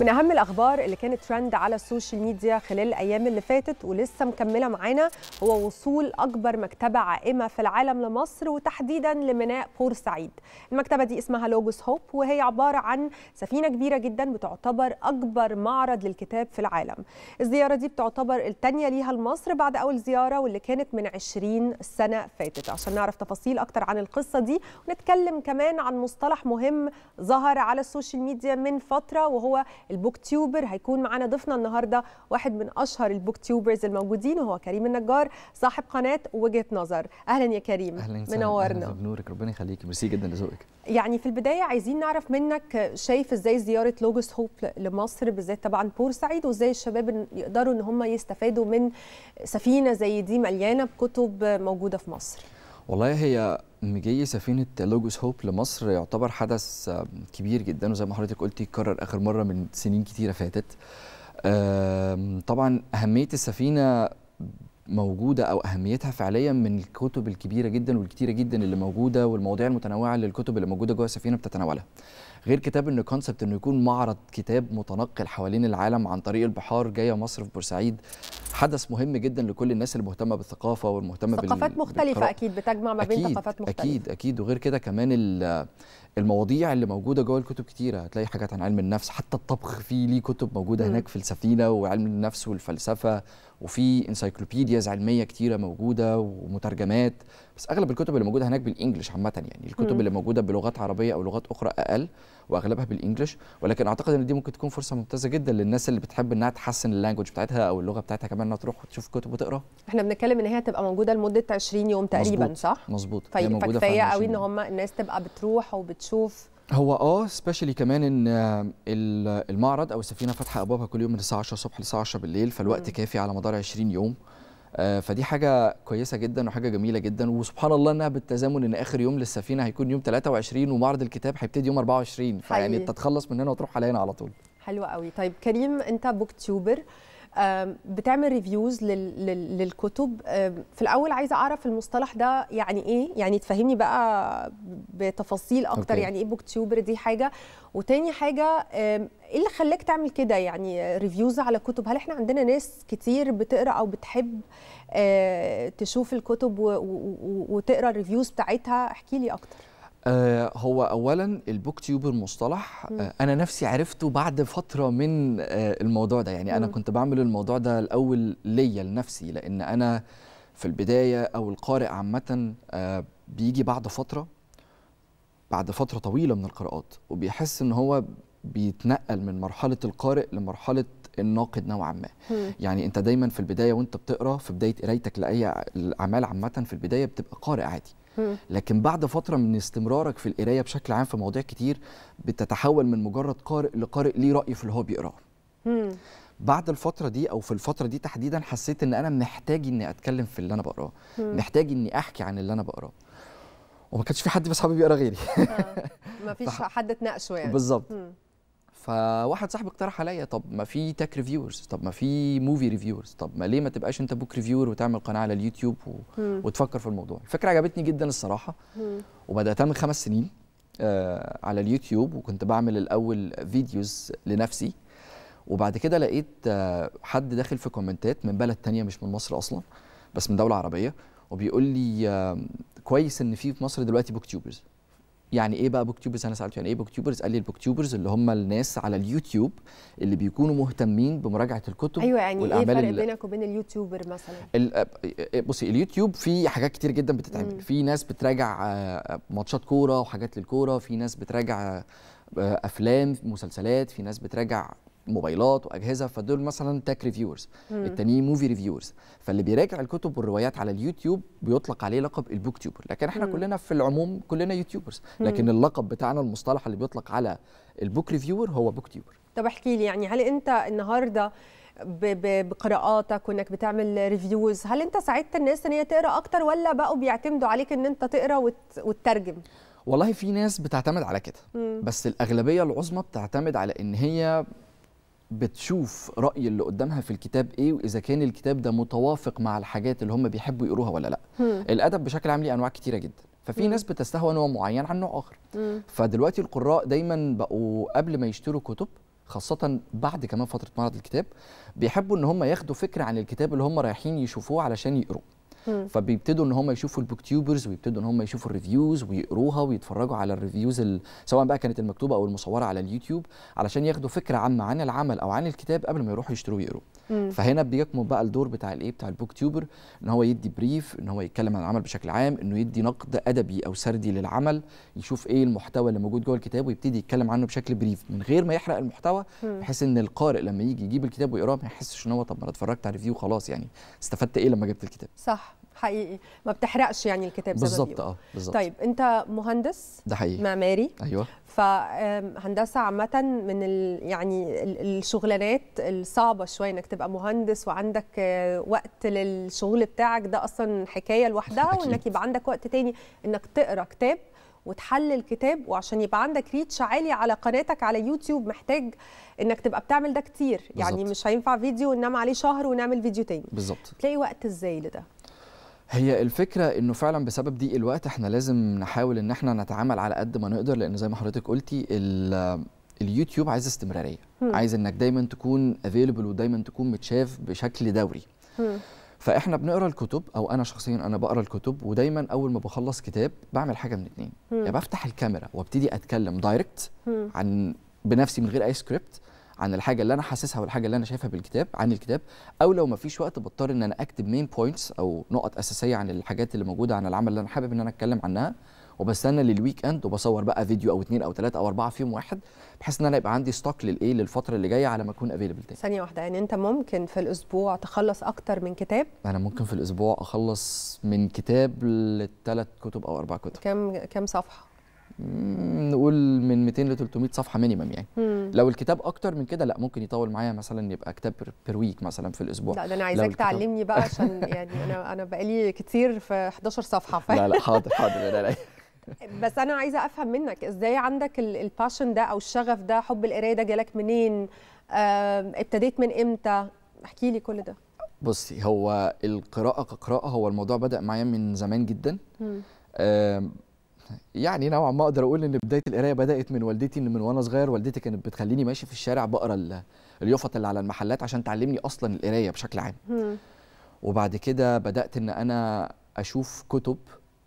من اهم الاخبار اللي كانت ترند على السوشيال ميديا خلال الايام اللي فاتت ولسه مكمله معانا هو وصول اكبر مكتبه عائمه في العالم لمصر وتحديدا لميناء بورسعيد المكتبه دي اسمها لوجوس هوب وهي عباره عن سفينه كبيره جدا بتعتبر اكبر معرض للكتاب في العالم الزياره دي بتعتبر الثانيه ليها لمصر بعد اول زياره واللي كانت من 20 سنه فاتت عشان نعرف تفاصيل اكتر عن القصه دي ونتكلم كمان عن مصطلح مهم ظهر على السوشيال ميديا من فتره وهو البوك تيوبر هيكون معانا ضيفنا النهارده واحد من اشهر البوك تيوبرز الموجودين وهو كريم النجار صاحب قناه وجهه نظر اهلا يا كريم اهلا منورنا اهلا بنورك ربنا يخليكي ميرسي جدا لذوقك يعني في البدايه عايزين نعرف منك شايف ازاي زياره لوجوس هوب لمصر بالذات طبعا بورسعيد وازاي الشباب يقدروا ان هم يستفادوا من سفينه زي دي مليانه بكتب موجوده في مصر والله هي مجيء سفينة لوجوس هوب لمصر يعتبر حدث كبير جدا وزي ما حضرتك قلتي اتكرر آخر مرة من سنين كتيرة فاتت آمم، طبعا أهمية السفينة موجودة أو أهميتها فعليا من الكتب الكبيرة جدا والكتيرة جدا اللي موجودة والمواضيع المتنوعة اللي الكتب اللي موجودة جوه السفينة بتتناولها غير كتاب ان كونسبت انه يكون معرض كتاب متنقل حوالين العالم عن طريق البحار جايه مصر في بورسعيد حدث مهم جدا لكل الناس المهتمه بالثقافه والمهتمه ثقافات بال... مختلفه بالقراء. اكيد بتجمع ما بين أكيد ثقافات مختلفه اكيد اكيد وغير كده كمان ال المواضيع اللي موجوده جوه الكتب كتيره هتلاقي حاجات عن علم النفس حتى الطبخ فيه ليه كتب موجوده هناك في السفينه وعلم النفس والفلسفه وفي انسايكلوبيدياز علميه كتيره موجوده ومترجمات بس اغلب الكتب اللي موجوده هناك بالانجلش عامه يعني الكتب اللي موجوده بلغات عربيه او لغات اخرى اقل واغلبها بالانجلش ولكن اعتقد ان دي ممكن تكون فرصه ممتازه جدا للناس اللي بتحب انها تحسن اللانجوج بتاعتها او اللغه بتاعتها كمان انها تروح وتشوف كتب وتقرا احنا بنتكلم ان هي هتبقى موجوده لمده 20 يوم تقريبا مزبوط. صح مظبوط فكفايه قوي ان هم الناس تبقى بتروح وبتشوف بتشوف هو اه سبيشالي كمان ان آه، المعرض او السفينه فاتحه ابوابها كل يوم من الساعه 10 الصبح للساعه 10 بالليل فالوقت م. كافي على مدار 20 يوم آه، فدي حاجه كويسه جدا وحاجه جميله جدا وسبحان الله انها بالتزامن ان اخر يوم للسفينه هيكون يوم 23 ومعرض الكتاب هيبتدي يوم 24 فيعني انت تخلص من هنا وتروح على هنا على طول حلوه قوي طيب كريم انت بوكتيوبر بتعمل ريفيوز للكتب في الاول عايزه اعرف المصطلح ده يعني ايه يعني تفهمني بقى بتفاصيل اكتر أوكي. يعني ايه بوك تيوبر دي حاجه وتاني حاجه ايه اللي خلاك تعمل كده يعني ريفيوز على كتب هل احنا عندنا ناس كتير بتقرا او بتحب آه، تشوف الكتب وتقرا الريفيوز بتاعتها احكي لي اكتر آه، هو اولا البوك تيوبر مصطلح آه، انا نفسي عرفته بعد فتره من آه، الموضوع ده يعني انا كنت بعمل الموضوع ده الاول ليا لنفسي لان انا في البدايه او القارئ عامه بيجي بعد فتره بعد فتره طويله من القراءات وبيحس ان هو بيتنقل من مرحله القارئ لمرحله الناقد نوعا ما يعني انت دايما في البدايه وانت بتقرا في بدايه قرايتك لاي اعمال عامه في البدايه بتبقى قارئ عادي لكن بعد فتره من استمرارك في القرايه بشكل عام في مواضيع كتير بتتحول من مجرد قارئ لقارئ ليه راي في اللي هو بيقراه بعد الفترة دي أو في الفترة دي تحديدا حسيت إن أنا محتاج إني أتكلم في اللي أنا بقراه، محتاج إني أحكي عن اللي أنا بقراه. وما كانش في حد في أصحابي بيقرا غيري. آه. ما فيش حد تناقشه يعني. بالظبط. فواحد صاحبي اقترح عليا طب ما في تك ريفيورز طب ما في موفي ريفيورز طب ما ليه ما تبقاش انت بوك ريفيور وتعمل قناه على اليوتيوب و... وتفكر في الموضوع الفكره عجبتني جدا الصراحه وبداتها من خمس سنين آه على اليوتيوب وكنت بعمل الاول فيديوز لنفسي وبعد كده لقيت آه حد داخل في كومنتات من بلد تانية مش من مصر اصلا بس من دوله عربيه وبيقول لي آه كويس ان في في مصر دلوقتي بوك تيوبرز يعني ايه بقى بوك تيوبرز انا سالته يعني ايه بوك تيوبرز قال لي البوك تيوبرز اللي هم الناس على اليوتيوب اللي بيكونوا مهتمين بمراجعه الكتب ايوه يعني إيه والاعمال ايه الفرق بينك وبين اليوتيوبر مثلا بصي اليوتيوب في حاجات كتير جدا بتتعمل في ناس بتراجع آه، ماتشات كوره وحاجات للكوره في ناس بتراجع آه، افلام مسلسلات في ناس بتراجع موبايلات واجهزه فدول مثلا تاك ريفيورز التانيين موفي ريفيورز فاللي بيراجع الكتب والروايات على اليوتيوب بيطلق عليه لقب البوك تيوبر لكن احنا مم. كلنا في العموم كلنا يوتيوبرز لكن اللقب بتاعنا المصطلح اللي بيطلق على البوك ريفيور هو بوك تيوبر طب احكي لي يعني هل انت النهارده بقراءاتك وانك بتعمل ريفيوز هل انت ساعدت الناس ان هي تقرا اكتر ولا بقوا بيعتمدوا عليك ان انت تقرا وتترجم والله في ناس بتعتمد على كده مم. بس الاغلبيه العظمى بتعتمد على ان هي بتشوف رأي اللي قدامها في الكتاب إيه وإذا كان الكتاب ده متوافق مع الحاجات اللي هم بيحبوا يقروها ولا لأ مم. الأدب بشكل عام ليه أنواع كتيرة جدا ففي مم. ناس بتستهوى نوع معين عن نوع آخر مم. فدلوقتي القراء دايما بقوا قبل ما يشتروا كتب خاصة بعد كمان فترة معرض الكتاب بيحبوا إن هم ياخدوا فكرة عن الكتاب اللي هم رايحين يشوفوه علشان يقروه فبيبتدوا ان هم يشوفوا البوكتيوبرز ويبتدوا ان هم يشوفوا الريفيوز ويقروها ويتفرجوا على الريفيوز ال... سواء بقى كانت المكتوبه او المصوره على اليوتيوب علشان ياخدوا فكره عامه عن العمل او عن الكتاب قبل ما يروحوا يشتروه ويقروا فهنا بيكمن بقى الدور بتاع الايه بتاع البوك تيوبر ان هو يدي بريف ان هو يتكلم عن العمل بشكل عام انه يدي نقد ادبي او سردي للعمل يشوف ايه المحتوى اللي موجود جوه الكتاب ويبتدي يتكلم عنه بشكل بريف من غير ما يحرق المحتوى بحيث ان القارئ لما يجي يجيب الكتاب ويقراه ما يحسش ان هو طب ما انا اتفرجت على ريفيو خلاص يعني استفدت ايه لما جبت الكتاب صح حقيقي ما بتحرقش يعني الكتاب زي بالظبط اه بالظبط طيب انت مهندس ده حقيقي معماري ايوه فهندسه عامه من ال يعني الشغلانات الصعبه شويه انك تبقى مهندس وعندك آه، وقت للشغل بتاعك ده اصلا حكايه لوحدها وانك يبقى عندك وقت تاني انك تقرا كتاب وتحلل كتاب وعشان يبقى عندك ريتش عالي على قناتك على يوتيوب محتاج انك تبقى بتعمل ده كتير يعني مش هينفع فيديو ننام عليه شهر ونعمل فيديو تاني بالظبط تلاقي وقت ازاي لده هي الفكره انه فعلا بسبب ضيق الوقت احنا لازم نحاول ان احنا نتعامل على قد ما نقدر لان زي ما حضرتك قلتي اليوتيوب عايز استمراريه م. عايز انك دايما تكون افيلبل ودايما تكون متشاف بشكل دوري م. فاحنا بنقرا الكتب او انا شخصيا انا بقرا الكتب ودايما اول ما بخلص كتاب بعمل حاجه من اتنين يا يعني بفتح الكاميرا وابتدي اتكلم دايركت عن بنفسي من غير اي سكريبت عن الحاجه اللي انا حاسسها والحاجه اللي انا شايفها بالكتاب عن الكتاب او لو ما فيش وقت بضطر ان انا اكتب مين بوينتس او نقط اساسيه عن الحاجات اللي موجوده عن العمل اللي انا حابب ان انا اتكلم عنها وبستنى للويك اند وبصور بقى فيديو او اثنين او ثلاثه او اربعه في يوم واحد بحيث ان انا يبقى عندي ستوك للايه للفتره اللي جايه على ما اكون افيلبل تاني ثانيه واحده يعني انت ممكن في الاسبوع تخلص اكتر من كتاب انا ممكن في الاسبوع اخلص من كتاب لثلاث كتب او اربع كتب كم كم صفحه نقول من 200 ل 300 صفحه مينيمم يعني مم. لو الكتاب اكتر من كده لا ممكن يطول معايا مثلا يبقى كتاب بير ويك مثلا في الاسبوع لا ده انا عايزاك تعلمني بقى عشان يعني انا انا بقالي كتير في 11 صفحه ف... لا لا حاضر حاضر لا لا بس انا عايزه افهم منك ازاي عندك الباشن ده او الشغف ده حب القرايه ده جالك منين ابتديت من امتى احكي لي كل ده بصي هو القراءه كقراءه هو الموضوع بدا معايا من زمان جدا يعني نوعا ما اقدر اقول ان بدايه القرايه بدات من والدتي ان من وانا صغير والدتي كانت بتخليني ماشي في الشارع بقرا اليفط اللي على المحلات عشان تعلمني اصلا القرايه بشكل عام وبعد كده بدات ان انا اشوف كتب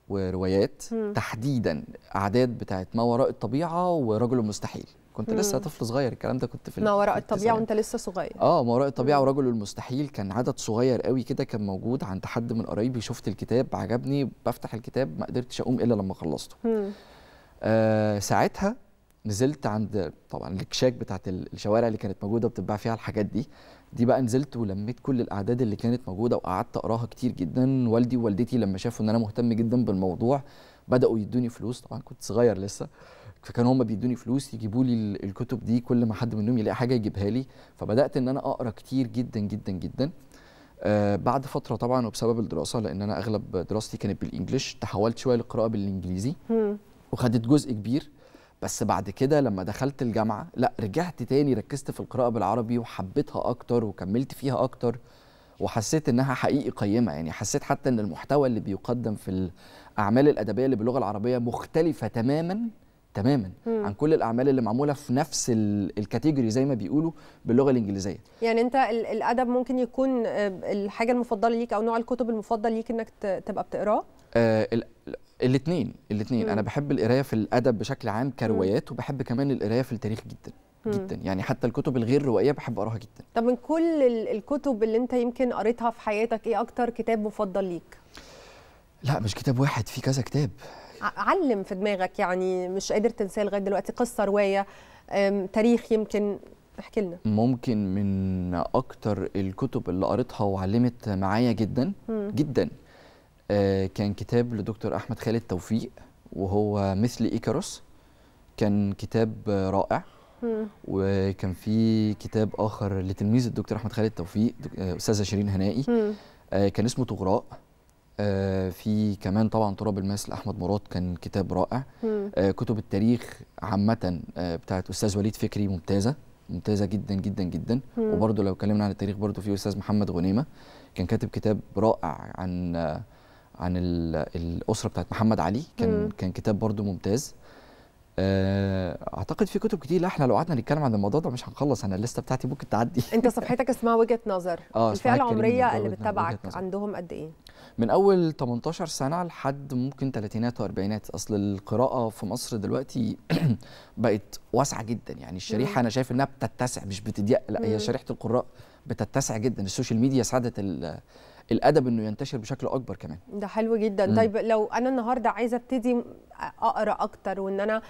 وروايات تحديدا اعداد بتاعت ما وراء الطبيعه ورجل المستحيل كنت مم. لسه طفل صغير الكلام ده كنت في ما وراء الطبيعه يعني. وانت لسه صغير اه ما وراء الطبيعه مم. ورجل المستحيل كان عدد صغير قوي كده كان موجود عند حد من قرايبي شفت الكتاب عجبني بفتح الكتاب ما قدرتش اقوم الا لما خلصته آه ساعتها نزلت عند طبعا الكشاك بتاعت الشوارع اللي كانت موجوده بتتباع فيها الحاجات دي دي بقى نزلت ولميت كل الاعداد اللي كانت موجوده وقعدت اقراها كتير جدا والدي ووالدتي لما شافوا ان انا مهتم جدا بالموضوع بداوا يدوني فلوس طبعا كنت صغير لسه فكانوا هم بيدوني فلوس يجيبوا لي الكتب دي كل ما حد منهم يلاقي حاجه يجيبها لي فبدات ان انا اقرا كتير جدا جدا جدا آه بعد فتره طبعا وبسبب الدراسه لان انا اغلب دراستي كانت بالانجلش تحولت شويه للقراءه بالانجليزي وخدت جزء كبير بس بعد كده لما دخلت الجامعه لا رجعت تاني ركزت في القراءه بالعربي وحبيتها اكتر وكملت فيها اكتر وحسيت انها حقيقي قيمه يعني حسيت حتى ان المحتوى اللي بيقدم في الاعمال الادبيه اللي باللغه العربيه مختلفه تماما تماما مم. عن كل الاعمال اللي معموله في نفس الكاتيجوري زي ما بيقولوا باللغه الانجليزيه يعني انت الادب ممكن يكون آه، الحاجه المفضله ليك او نوع الكتب المفضل ليك انك تبقى بتقراه آه الاثنين الاثنين انا بحب القرايه في الادب بشكل عام كروايات مم. وبحب كمان القرايه في التاريخ جدا جدا يعني حتى الكتب الغير روائيه بحب اقراها جدا طب من كل الكتب اللي انت يمكن قريتها في حياتك ايه اكتر كتاب مفضل ليك لا مش كتاب واحد في كذا كتاب علم في دماغك يعني مش قادر تنساه لغايه دلوقتي قصه روايه تاريخ يمكن احكي لنا ممكن من اكتر الكتب اللي قريتها وعلمت معايا جدا مم. جدا آه كان كتاب لدكتور احمد خالد توفيق وهو مثل ايكاروس كان كتاب رائع مم. وكان في كتاب اخر لتلميذ الدكتور احمد خالد توفيق آه، استاذه شيرين هنائي آه كان اسمه طغراء آه، في كمان طبعا تراب الماس لاحمد مراد كان كتاب رائع آه، كتب التاريخ عامه آه، بتاعت استاذ وليد فكري ممتازه ممتازه جدا جدا جدا وبرده لو اتكلمنا عن التاريخ برده في استاذ محمد غنيمه كان كاتب كتاب رائع عن عن الاسره بتاعت محمد علي كان مم. كان كتاب برده ممتاز اعتقد في كتب كتير احنا لو قعدنا نتكلم عن الموضوع ده مش هنخلص انا الليسته بتاعتي ممكن تعدي انت صفحتك اسمها وجهه نظر الفئه العمريه اللي بتتابعك عندهم قد ايه من اول 18 سنه لحد ممكن ثلاثينات واربعينات اصل القراءه في مصر دلوقتي بقت واسعه جدا يعني الشريحه انا شايف انها بتتسع مش بتضيق لا هي شريحه القراء بتتسع جدا السوشيال ميديا ساعدت الادب انه ينتشر بشكل اكبر كمان ده حلو جدا مم. طيب لو انا النهارده عايزه ابتدي اقرا اكتر وان انا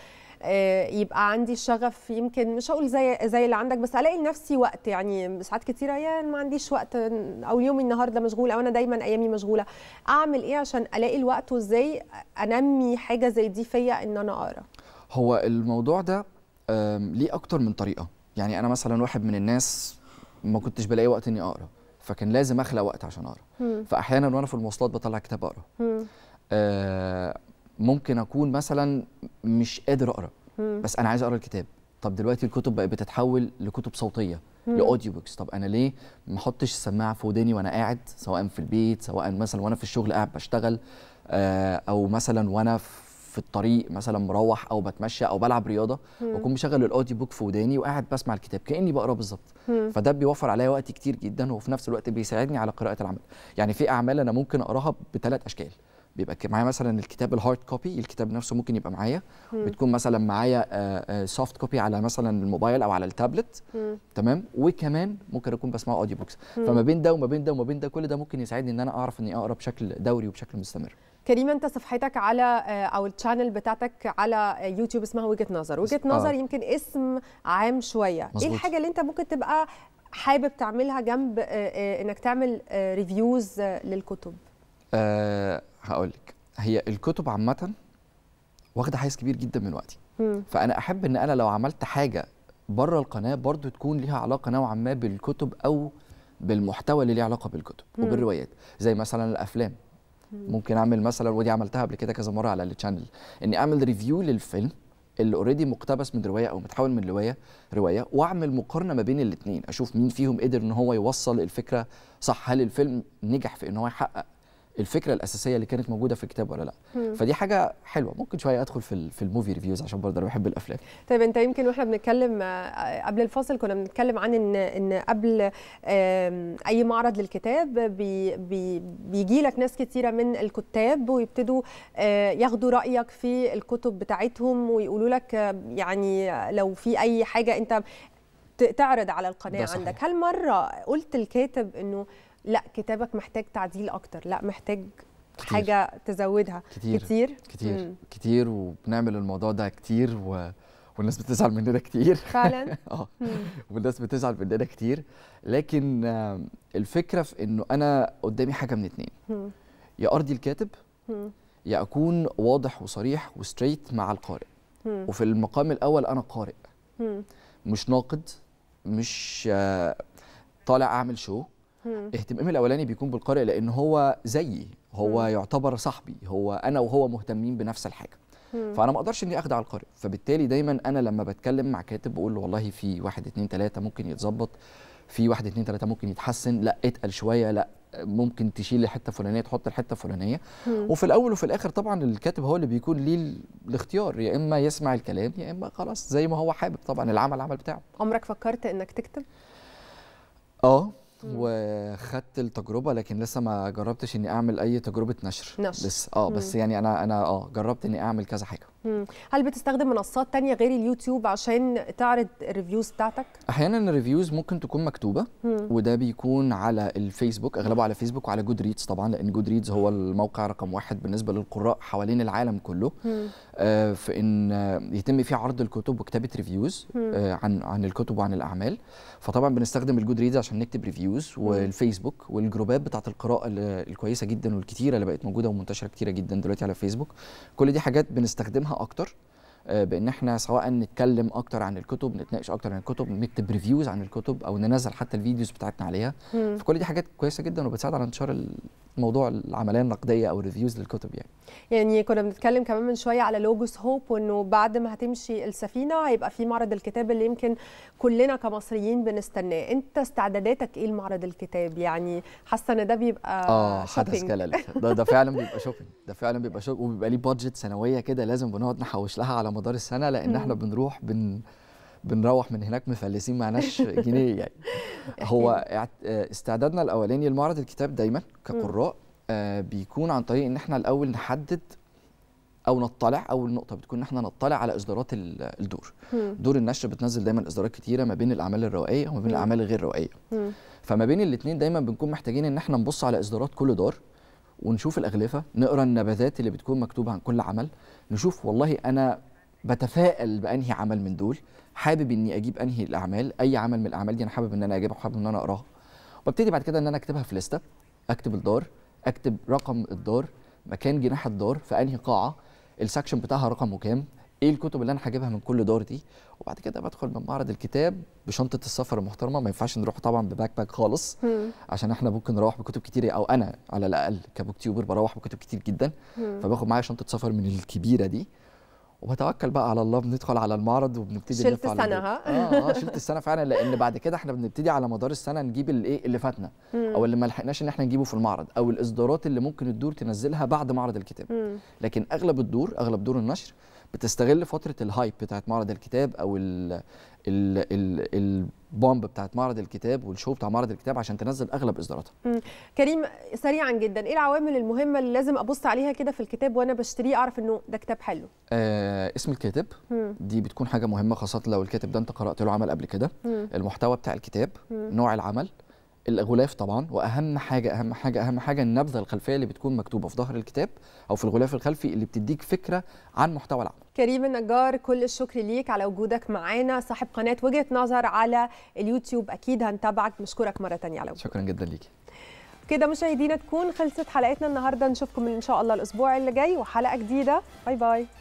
آه، يبقى عندي الشغف يمكن مش هقول زي زي اللي عندك بس الاقي لنفسي وقت يعني ساعات كتيره يا ما عنديش وقت او يومي النهارده مشغول او انا دايما ايامي مشغوله اعمل ايه عشان الاقي الوقت وازاي انمي حاجه زي دي فيا ان انا اقرا هو الموضوع ده ليه اكتر من طريقه يعني انا مثلا واحد من الناس ما كنتش بلاقي وقت اني اقرا فكان لازم اخلق وقت عشان اقرا فاحيانا وانا في المواصلات بطلع كتاب اقرا ممكن اكون مثلا مش قادر اقرا بس انا عايز اقرا الكتاب طب دلوقتي الكتب بقت بتتحول لكتب صوتيه لاوديو بوكس طب انا ليه ما احطش السماعه في وداني وانا قاعد سواء في البيت سواء مثلا وانا في الشغل قاعد بشتغل آه، او مثلا وانا في الطريق مثلا مروح او بتمشى او بلعب رياضه واكون مشغل الاوديو بوك في وداني وقاعد بسمع الكتاب كاني بقرا بالظبط فده بيوفر عليا وقت كتير جدا وفي نفس الوقت بيساعدني على قراءه العمل يعني في اعمال انا ممكن اقراها بثلاث اشكال بيبقى معايا مثلا الكتاب الهارد كوبي الكتاب نفسه ممكن يبقى معايا بتكون مثلا معايا سوفت آه، كوبي آه، على مثلا الموبايل او على التابلت مم. تمام وكمان ممكن اكون بسمعه اوديو بوكس فما بين ده وما بين ده وما بين ده كل ده ممكن يساعدني ان انا اعرف اني اقرا بشكل دوري وبشكل مستمر كريم انت صفحتك على آه، او التشانل بتاعتك على يوتيوب اسمها وجهه نظر وجهه نظر آه. يمكن اسم عام شويه مزبوط. ايه الحاجه اللي انت ممكن تبقى حابب تعملها جنب انك تعمل ريفيوز للكتب آه هقول لك هي الكتب عامه واخده حيز كبير جدا من وقتي فانا احب ان انا لو عملت حاجه بره القناه برضو تكون ليها علاقه نوعا ما بالكتب او بالمحتوى اللي ليه علاقه بالكتب مم. وبالروايات زي مثلا الافلام ممكن اعمل مثلا ودي عملتها قبل كده كذا مره على التشانل اني اعمل ريفيو للفيلم اللي اوريدي مقتبس من روايه او متحول من روايه روايه واعمل مقارنه ما بين الاثنين اشوف مين فيهم قدر ان هو يوصل الفكره صح هل الفيلم نجح في ان هو يحقق الفكره الاساسيه اللي كانت موجوده في الكتاب ولا لا مم. فدي حاجه حلوه ممكن شويه ادخل في في الموفي ريفيوز عشان برضه انا بحب الافلام طيب انت يمكن واحنا بنتكلم آه، قبل الفاصل كنا بنتكلم عن ان ان قبل اي معرض للكتاب بي بي بيجي لك ناس كتيره من الكتاب ويبتدوا آه، ياخدوا رايك في الكتب بتاعتهم ويقولوا لك آه، يعني لو في اي حاجه انت تعرض على القناه عندك هل مره قلت الكاتب انه لا كتابك محتاج تعديل اكتر لا محتاج كتير. حاجه تزودها كتير كتير كتير, كتير وبنعمل الموضوع ده كتير و... والناس بتزعل مننا كتير فعلا اه والناس بتزعل مننا كتير لكن آه، الفكره في انه انا قدامي حاجه من اتنين يا ارضي الكاتب يا اكون واضح وصريح وستريت مع القارئ وفي المقام الاول انا قارئ مش ناقد مش آه، طالع اعمل شو اهتمامي الاولاني بيكون بالقارئ لان هو زيي هو يعتبر صاحبي هو انا وهو مهتمين بنفس الحاجه فانا ما اقدرش اني اخدع القارئ فبالتالي دايما انا لما بتكلم مع كاتب بقول له والله في واحد اتنين تلاته ممكن يتظبط في واحد اتنين تلاته ممكن يتحسن لا اتقل شويه لا ممكن تشيل الحته الفلانيه تحط الحته الفلانيه وفي الاول وفي الاخر طبعا الكاتب هو اللي بيكون ليه الاختيار يا اما يسمع الكلام يا اما خلاص زي ما هو حابب طبعا العمل العمل بتاعه عمرك فكرت انك تكتب اه وخدت التجربه لكن لسه ما جربتش اني اعمل اي تجربه نشر نشر لسه اه بس يعني انا انا اه جربت اني اعمل كذا حاجه هل بتستخدم منصات تانية غير اليوتيوب عشان تعرض الريفيوز بتاعتك؟ احيانا الريفيوز ممكن تكون مكتوبه وده بيكون على الفيسبوك اغلبه على فيسبوك وعلى جود ريدز طبعا لان جود ريدز هو الموقع رقم واحد بالنسبه للقراء حوالين العالم كله آه في ان يتم فيه عرض الكتب وكتابه ريفيوز آه عن عن الكتب وعن الاعمال فطبعا بنستخدم الجود ريدز عشان نكتب ريفيوز والفيسبوك والجروبات بتاعه القراءه الكويسه جدا والكتيره اللي بقت موجوده ومنتشره كتيره جدا دلوقتي على فيسبوك كل دي حاجات بنستخدمها اكتر آه، بان احنا سواء نتكلم اكتر عن الكتب نتناقش اكتر عن الكتب نكتب ريفيوز عن الكتب او ننزل حتى الفيديوز بتاعتنا عليها مم. فكل دي حاجات كويسه جدا وبتساعد على انتشار موضوع العمليه النقديه او الريفيوز للكتب يعني يعني كنا بنتكلم كمان من شويه على لوجوس هوب وانه بعد ما هتمشي السفينه هيبقى في معرض الكتاب اللي يمكن كلنا كمصريين بنستناه انت استعداداتك ايه لمعرض الكتاب يعني حاسه ان ده بيبقى اه شوبينج ده ده فعلا بيبقى شوبينج ده فعلا بيبقى شوبينج وبيبقى ليه بادجت سنويه كده لازم بنقعد نحوش لها على على مدار السنه لان احنا بنروح بن بنروح من هناك مفلسين معناش جنيه يعني هو استعدادنا الاولاني لمعرض الكتاب دايما كقراء آه، بيكون عن طريق ان احنا الاول نحدد او نطلع اول نقطه بتكون ان احنا نطلع على اصدارات الدور دور النشر بتنزل دايما اصدارات كتيره ما بين الاعمال الروائيه وما بين الاعمال الغير روائيه فما بين الاثنين دايما بنكون محتاجين ان احنا نبص على اصدارات كل دار ونشوف الاغلفه نقرا النبذات اللي بتكون مكتوبه عن كل عمل نشوف والله انا بتفائل بانهي عمل من دول حابب اني اجيب انهي الاعمال اي عمل من الاعمال دي انا حابب ان انا اجيبها وحابب ان انا اقراها وابتدي بعد كده ان انا اكتبها في لسته اكتب الدار اكتب رقم الدار مكان جناح الدار في انهي قاعه السكشن بتاعها رقمه كام ايه الكتب اللي انا هجيبها من كل دار دي وبعد كده بدخل من معرض الكتاب بشنطه السفر المحترمه ما ينفعش نروح طبعا بباك باك خالص عشان احنا ممكن نروح بكتب كتير او انا على الاقل كبوكتيوبر بروح بكتب كتير جدا فباخد معايا شنطه سفر من الكبيره دي وبتوكل بقى على الله بندخل على المعرض وبنبتدي شلت السنه ها اه اه شلت السنه فعلا لان بعد كده احنا بنبتدي على مدار السنه نجيب الايه اللي فاتنا او اللي ما لحقناش ان احنا نجيبه في المعرض او الاصدارات اللي ممكن الدور تنزلها بعد معرض الكتاب لكن اغلب الدور اغلب دور النشر بتستغل فتره الهايب بتاعت معرض الكتاب او ال ال ال البومب بتاعت معرض الكتاب والشو بتاع معرض الكتاب عشان تنزل اغلب اصداراتها. كريم سريعا جدا ايه العوامل المهمه اللي لازم ابص عليها كده في الكتاب وانا بشتريه اعرف انه ده كتاب حلو؟ آه اسم الكاتب دي بتكون حاجه مهمه خاصه لو الكاتب ده انت قرات له عمل قبل كده المحتوى بتاع الكتاب نوع العمل الغلاف طبعا واهم حاجه اهم حاجه اهم حاجه النبذه الخلفيه اللي بتكون مكتوبه في ظهر الكتاب او في الغلاف الخلفي اللي بتديك فكره عن محتوى العمل. كريم النجار كل الشكر ليك على وجودك معانا صاحب قناه وجهه نظر على اليوتيوب اكيد هنتابعك بنشكرك مره ثانيه على وجودك. شكرا جدا ليكي. كده مشاهدينا تكون خلصت حلقتنا النهارده نشوفكم ان شاء الله الاسبوع اللي جاي وحلقه جديده باي باي.